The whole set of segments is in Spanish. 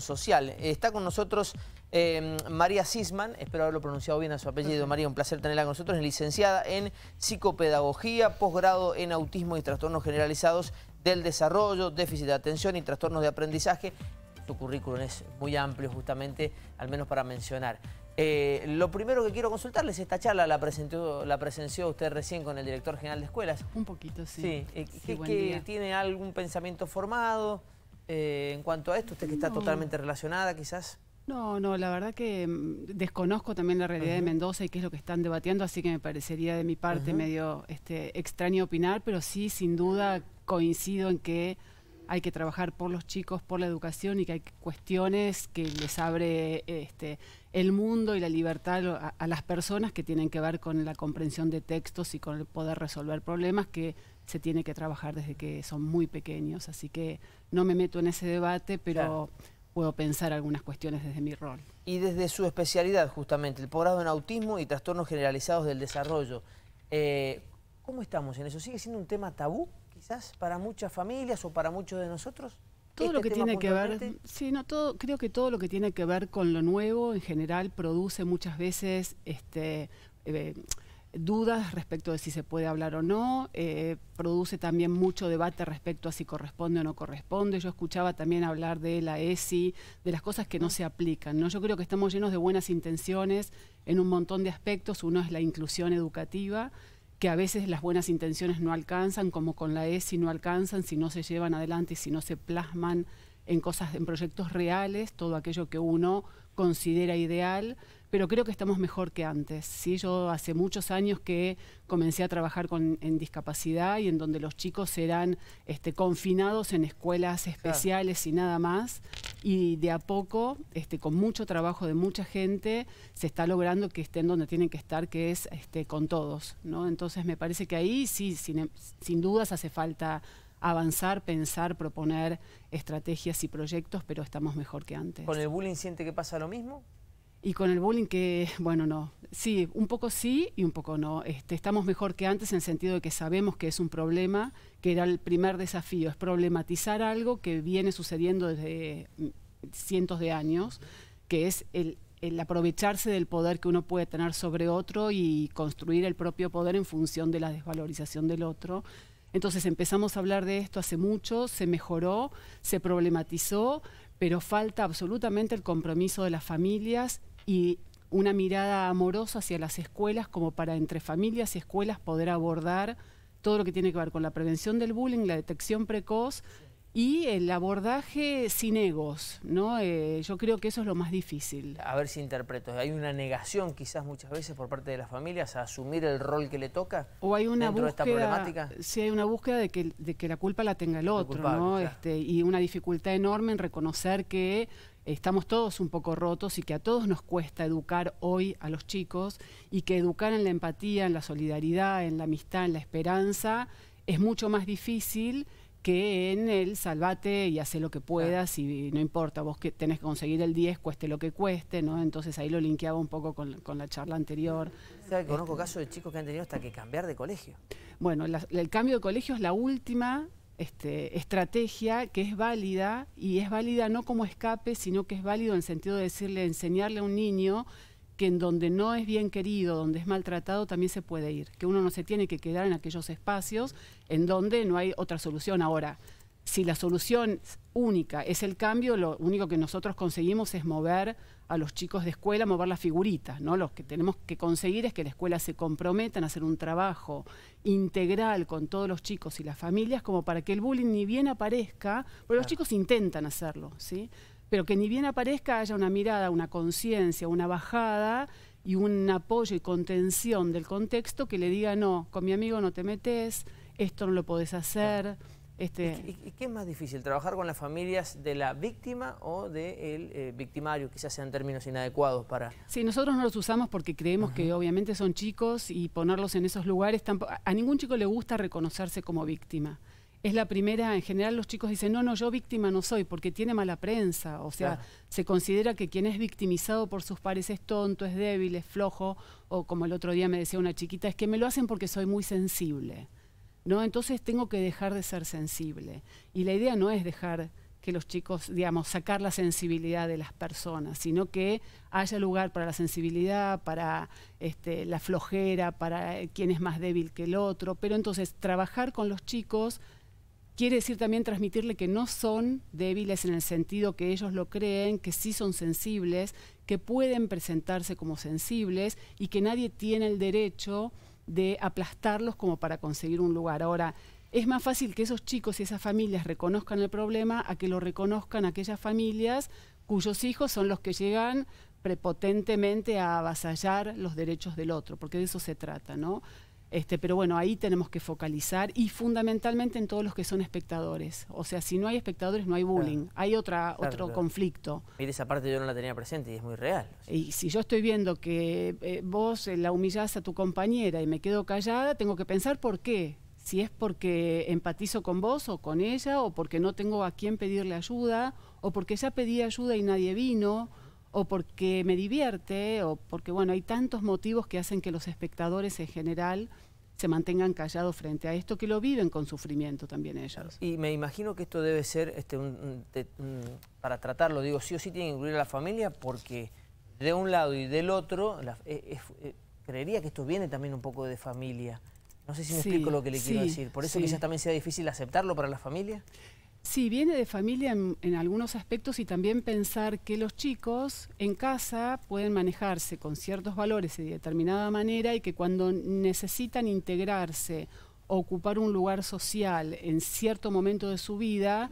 social. Está con nosotros em, María Sisman, espero haberlo pronunciado bien a su apellido. María, un placer tenerla con nosotros. Es licenciada en psicopedagogía, posgrado en autismo y trastornos generalizados del desarrollo, déficit de atención y trastornos de aprendizaje. Su currículum es muy amplio justamente, al menos para mencionar. Eh, lo primero que quiero consultarles, esta charla la, presentó, la presenció usted recién con el director general de escuelas. Un poquito, sí. Eh, tiene algún pensamiento formado? Eh, en cuanto a esto? Usted que está totalmente relacionada, quizás. No, no, la verdad que mm, desconozco también la realidad de Mendoza y qué es lo que están debatiendo, así que me parecería de mi parte medio este, extraño opinar, pero sí, sin duda, coincido en que hay que trabajar por los chicos, por la educación y que hay cuestiones que les abre este, el mundo y la libertad a, a, las personas que tienen que ver con la comprensión de textos y con el poder resolver problemas que se tiene que trabajar desde que son muy pequeños, así que no me meto en ese debate, pero puedo pensar algunas cuestiones desde mi rol. Y desde su especialidad, justamente, el posgrado en autismo y trastornos generalizados del desarrollo. Eh, ¿Cómo estamos en eso? ¿Sigue siendo un tema tabú, quizás, para muchas familias o para muchos de nosotros? todo ¿Este lo que tiene que ver, sí, no, todo, creo que todo lo que tiene que ver con lo nuevo en general produce muchas veces este eh, dudas respecto de si se puede hablar o no, eh, produce también mucho debate respecto a si corresponde o no corresponde. Yo escuchaba también hablar de la ESI, de las cosas que no se aplican. ¿no? Yo creo que estamos llenos de buenas intenciones en un montón de aspectos. Uno es la inclusión educativa, que a veces las buenas intenciones no alcanzan, como con la ESI no alcanzan, si no se llevan adelante y si no se plasman en cosas, en proyectos reales, todo aquello que uno considera ideal pero creo que estamos mejor que antes. ¿sí? Yo hace muchos años que comencé a trabajar con, en discapacidad y en donde los chicos eran este, confinados en escuelas especiales y nada más. Y de a poco, este, con mucho trabajo de mucha gente, se está logrando que estén donde tienen que estar, que es este, con todos. ¿no? Entonces me parece que ahí sí, sin, sin dudas hace falta avanzar, pensar, proponer estrategias y proyectos, pero estamos mejor que antes. ¿Con el bullying siente que pasa lo mismo? Y con el bullying que, bueno, no. Sí, un poco sí y un poco no. Este, estamos mejor que antes en el sentido de que sabemos que es un problema, que era el primer desafío, es problematizar algo que viene sucediendo desde mm, cientos de años, que es el, el aprovecharse del poder que uno puede tener sobre otro y construir el propio poder en función de la desvalorización del otro. Entonces empezamos a hablar de esto hace mucho, se mejoró, se problematizó, pero falta absolutamente el compromiso de las familias y una mirada amorosa hacia las escuelas como para entre familias y escuelas poder abordar todo lo que tiene que ver con la prevención del bullying, la detección precoz y el abordaje sin egos, ¿no? Eh, yo creo que eso es lo más difícil. A ver si interpreto, hay una negación quizás muchas veces por parte de las familias a asumir el rol que le toca o hay una dentro de esta problemática. Sí, hay una búsqueda de que, de que la culpa la tenga el otro, ¿no? Este, y una dificultad enorme en reconocer que estamos todos un poco rotos y que a todos nos cuesta educar hoy a los chicos y que educar en la empatía, en la solidaridad, en la amistad, en la esperanza es mucho más difícil que en el salvate y hace lo que puedas y no importa, vos que tenés que conseguir el 10, cueste lo que cueste, ¿no? Entonces ahí lo linkeaba un poco con, la charla anterior. O sea, conozco este, casos de chicos que han tenido hasta que cambiar de colegio. Bueno, el cambio de colegio es la última este, estrategia que es válida y es válida no como escape, sino que es válido en el sentido de decirle, enseñarle a un niño que en donde no es bien querido, donde es maltratado, también se puede ir, que uno no se tiene que quedar en aquellos espacios en donde no hay otra solución ahora. Si la solución única es el cambio, lo único que nosotros conseguimos es mover a los chicos de escuela, mover las figuritas, ¿no? Lo que tenemos que conseguir es que la escuela se comprometa a hacer un trabajo integral con todos los chicos y las familias como para que el bullying ni bien aparezca, porque los chicos intentan hacerlo, ¿sí? pero que ni bien aparezca haya una mirada, una conciencia, una bajada y un apoyo y contención del contexto que le diga, no, con mi amigo no te metes, esto no lo podés hacer. Este ¿Y, qué es más difícil, trabajar con las familias de la víctima o del de el eh, victimario? Quizás sean términos inadecuados para... Sí, nosotros no los usamos porque creemos que obviamente son chicos y ponerlos en esos lugares... A ningún chico le gusta reconocerse como víctima es la primera, en general los chicos dicen, no, no, yo víctima no soy, porque tiene mala prensa, o sea, se considera que quien es victimizado por sus pares es tonto, es débil, es flojo, o como el otro día me decía una chiquita, es que me lo hacen porque soy muy sensible, ¿no? Entonces tengo que dejar de ser sensible. Y la idea no es dejar que los chicos, digamos, sacar la sensibilidad de las personas, sino que haya lugar para la sensibilidad, para este, la flojera, para eh, quien es más débil que el otro, pero entonces trabajar con los chicos, Quiere decir también transmitirle que no son débiles en el sentido que ellos lo creen, que sí son sensibles, que pueden presentarse como sensibles y que nadie tiene el derecho de aplastarlos como para conseguir un lugar. Ahora, es más fácil que esos chicos y esas familias reconozcan el problema a que lo reconozcan aquellas familias cuyos hijos son los que llegan prepotentemente a avasallar los derechos del otro, porque de eso se trata, ¿no? Este, pero bueno, ahí tenemos que focalizar y fundamentalmente en todos los que son espectadores. O sea, si no hay espectadores no hay bullying, hay otra, otro conflicto. Y esa parte yo no la tenía presente y es muy real. Y si yo estoy viendo que eh, vos eh, la humillás a tu compañera y me quedo callada, tengo que pensar por qué. Si es porque empatizo con vos o con ella o porque no tengo a quién pedirle ayuda o porque ya pedí ayuda y nadie vino o porque me divierte, o porque, bueno, hay tantos motivos que hacen que los espectadores en general se mantengan callados frente a esto, que lo viven con sufrimiento también ellos. Y me imagino que esto debe ser, este, para tratarlo, digo, sí o sí tiene que incluir a la familia, porque de un lado y del otro, e, e, e, creería que esto viene también un poco de familia. No sé si me explico lo que le quiero decir. ¿Por eso quizás también sea difícil aceptarlo para la familia? Sí, viene de familia en, en, algunos aspectos y también pensar que los chicos en casa pueden manejarse con ciertos valores de determinada manera y que cuando necesitan integrarse, ocupar un lugar social en cierto momento de su vida,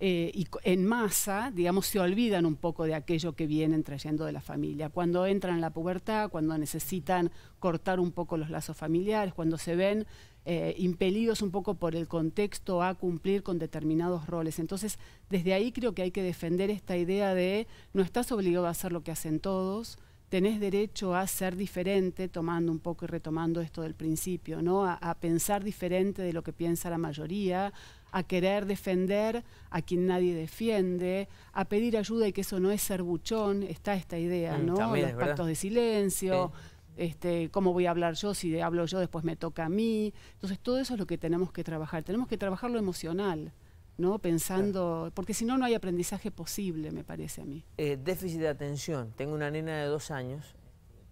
eh, y en masa, digamos, se olvidan un poco de aquello que vienen trayendo de la familia. Cuando entran en la pubertad, cuando necesitan cortar un poco los lazos familiares, cuando se ven eh, impelidos un poco por el contexto a cumplir con determinados roles. Entonces, desde ahí creo que hay que defender esta idea de no estás obligado a hacer lo que hacen todos, tenés derecho a ser diferente, tomando un poco y retomando esto del principio, ¿no? a, pensar diferente de lo que piensa la mayoría, a querer defender a quien nadie defiende, a pedir ayuda y que eso no es ser buchón, está esta idea, mm, ¿no? Los pactos de silencio, este, cómo voy a hablar yo, si hablo yo después me toca a mí. Entonces todo eso es lo que tenemos que trabajar, tenemos que trabajar lo emocional. ¿no? pensando, porque si no, no hay aprendizaje posible, me parece a mí. Eh, déficit de atención. Tengo una nena de dos años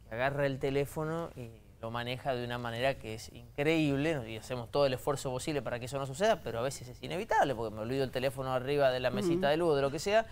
que agarra el teléfono y lo maneja de una manera que es increíble y hacemos todo el esfuerzo posible para que eso no suceda, pero a veces es inevitable porque me olvido el teléfono arriba de la mesita de luz, de lo que sea,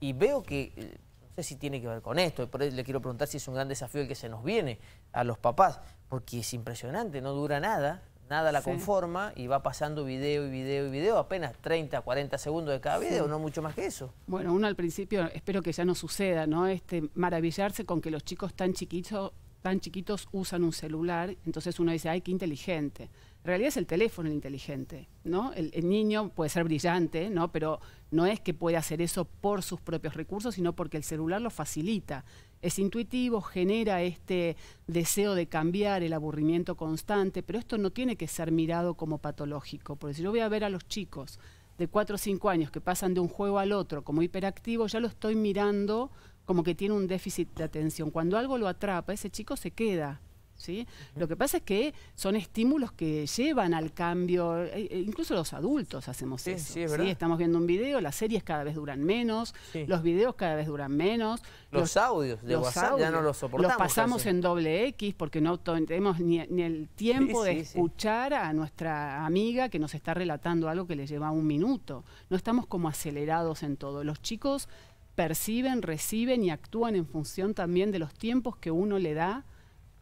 y veo que, eh, no sé si tiene que ver con esto, y por le quiero preguntar si es un gran desafío el que se nos viene a los papás, porque es impresionante, no dura nada, nada la conforma y va pasando video y video y video, apenas 30, 40 segundos de cada video, no mucho más que eso. Bueno, uno al principio, espero que ya no suceda, ¿no? Este maravillarse con que los chicos tan chiquitos tan chiquitos usan un celular, entonces uno dice, ay, qué inteligente. En realidad es el teléfono el inteligente, ¿no? El, niño puede ser brillante, ¿no? Pero no es que pueda hacer eso por sus propios recursos, sino porque el celular lo facilita. Es intuitivo, genera este deseo de cambiar, el aburrimiento constante, pero esto no tiene que ser mirado como patológico, porque si yo voy a ver a los chicos de 4 o 5 años que pasan de un juego al otro como hiperactivos, ya lo estoy mirando como que tiene un déficit de atención. Cuando algo lo atrapa, ese chico se queda. ¿Sí? Lo que pasa es que son estímulos que llevan al cambio, eh, eh, incluso los adultos hacemos eso. Sí, Estamos viendo un video, las series cada vez duran menos, los videos cada vez duran menos. Los, audios de los WhatsApp audios, ya no los soportamos. Los pasamos en doble X porque no tenemos ni, ni el tiempo de escuchar a nuestra amiga que nos está relatando algo que le lleva un minuto. No estamos como acelerados en todo. Los chicos perciben, reciben y actúan en función también de los tiempos que uno le da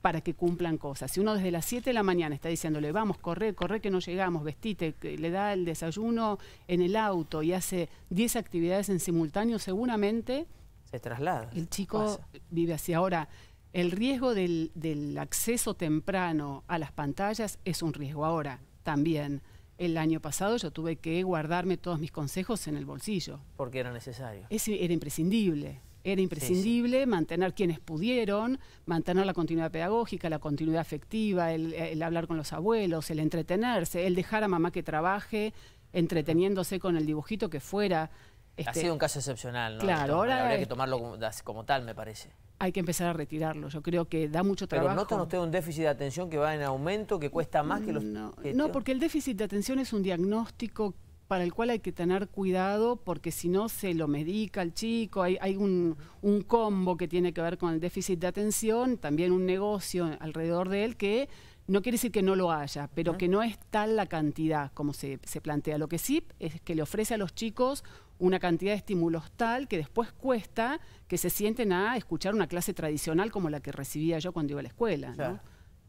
para que cumplan cosas. Si uno desde las 7 de la mañana está diciéndole, vamos, corre, corre que no llegamos, vestite, que le da el desayuno en el auto y hace 10 actividades en simultáneo, seguramente... Se traslada. El chico vive así. Ahora, el riesgo del acceso temprano a las pantallas es un riesgo ahora también. El año pasado yo tuve que guardarme todos mis consejos en el bolsillo. Porque era necesario. era imprescindible. Era imprescindible mantener quienes pudieron, mantener la continuidad pedagógica, la continuidad afectiva, el, hablar con los abuelos, el entretenerse, el dejar a mamá que trabaje, entreteniéndose con el dibujito que fuera. ha este sido un caso excepcional, ¿no? Claro, Habría que tomarlo como tal, me parece hay que empezar a retirarlo. Yo creo que da mucho trabajo. Pero notan usted un déficit de atención que va en aumento, que cuesta más que los... No, no porque el déficit de atención es un diagnóstico para el cual hay que tener cuidado porque si no se lo medica al chico, hay, hay un, un, combo que tiene que ver con el déficit de atención, también un negocio alrededor de él que no quiere decir que no lo haya, pero que no es tal la cantidad como se, plantea. Lo que sí es que le ofrece a los chicos una cantidad de estímulos tal que después cuesta que se sienten a escuchar una clase tradicional como la que recibía yo cuando iba a la escuela.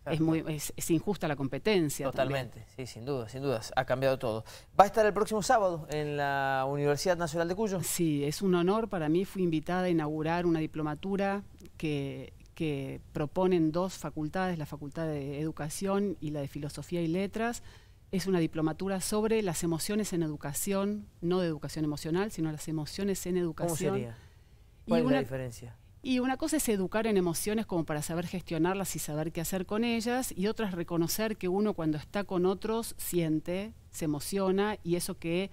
Es, muy, es, injusta la competencia. Totalmente, sí, sin duda, sin dudas. Ha cambiado todo. ¿Va a estar el próximo sábado en la Universidad Nacional de Cuyo? Sí, es un honor para mí. Fui invitada a inaugurar una diplomatura que que proponen dos facultades, la Facultad de Educación y la de Filosofía y Letras. Es una diplomatura sobre las emociones en educación, no de educación emocional, sino las emociones en educación. ¿Cómo sería? y es diferencia? Y una cosa es educar en emociones como para saber gestionarlas y saber qué hacer con ellas, y otra es reconocer que uno cuando está con otros siente, se emociona, y eso que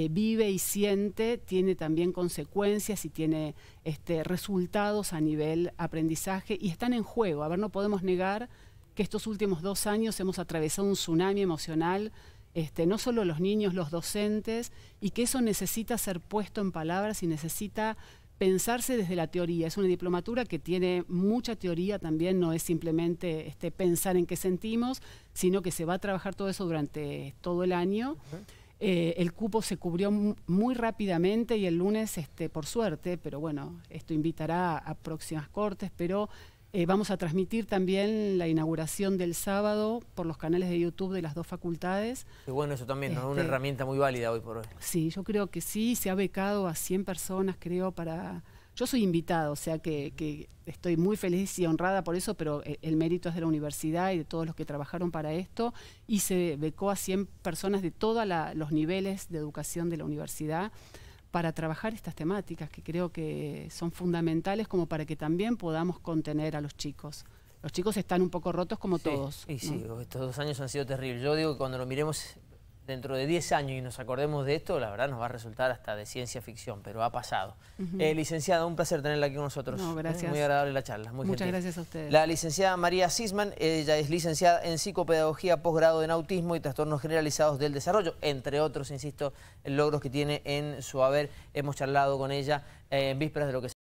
eh, vive y siente tiene también consecuencias y tiene este, resultados a nivel aprendizaje y están en juego. A ver, no podemos negar que estos últimos dos años hemos atravesado un tsunami emocional, este, no solo los niños, los docentes, y que eso necesita ser puesto en palabras y necesita pensarse desde la teoría. Es una diplomatura que tiene mucha teoría también, no es simplemente este, pensar en qué sentimos, sino que se va a trabajar todo eso durante todo el año. Eh, el cupo se cubrió muy rápidamente y el lunes, este, por suerte, pero bueno, esto invitará a próximas cortes, pero eh, vamos a transmitir también la inauguración del sábado por los canales de YouTube de las dos facultades. bueno, eso también, es una este, herramienta muy válida hoy por hoy. Sí, yo creo que sí, se ha becado a 100 personas, creo, para yo soy invitado, o sea que, estoy muy feliz y honrada por eso, pero eh, el, mérito es de la universidad y de todos los que trabajaron para esto. Y se becó a 100 personas de todos los niveles de educación de la universidad para trabajar estas temáticas que creo que son fundamentales como para que también podamos contener a los chicos. Los chicos están un poco rotos como todos. Y sí, estos dos años han sido terribles. Yo digo que cuando lo miremos dentro de 10 años y nos acordemos de esto, la verdad nos va a resultar hasta de ciencia ficción, pero ha pasado. Eh, licenciada, un placer tenerla aquí con nosotros. gracias. muy agradable la charla. Muy Muchas gracias a ustedes. La licenciada María Sisman, ella es licenciada en psicopedagogía, posgrado en autismo y trastornos generalizados del desarrollo, entre otros, insisto, logros que tiene en su haber. Hemos charlado con ella eh, en vísperas de lo que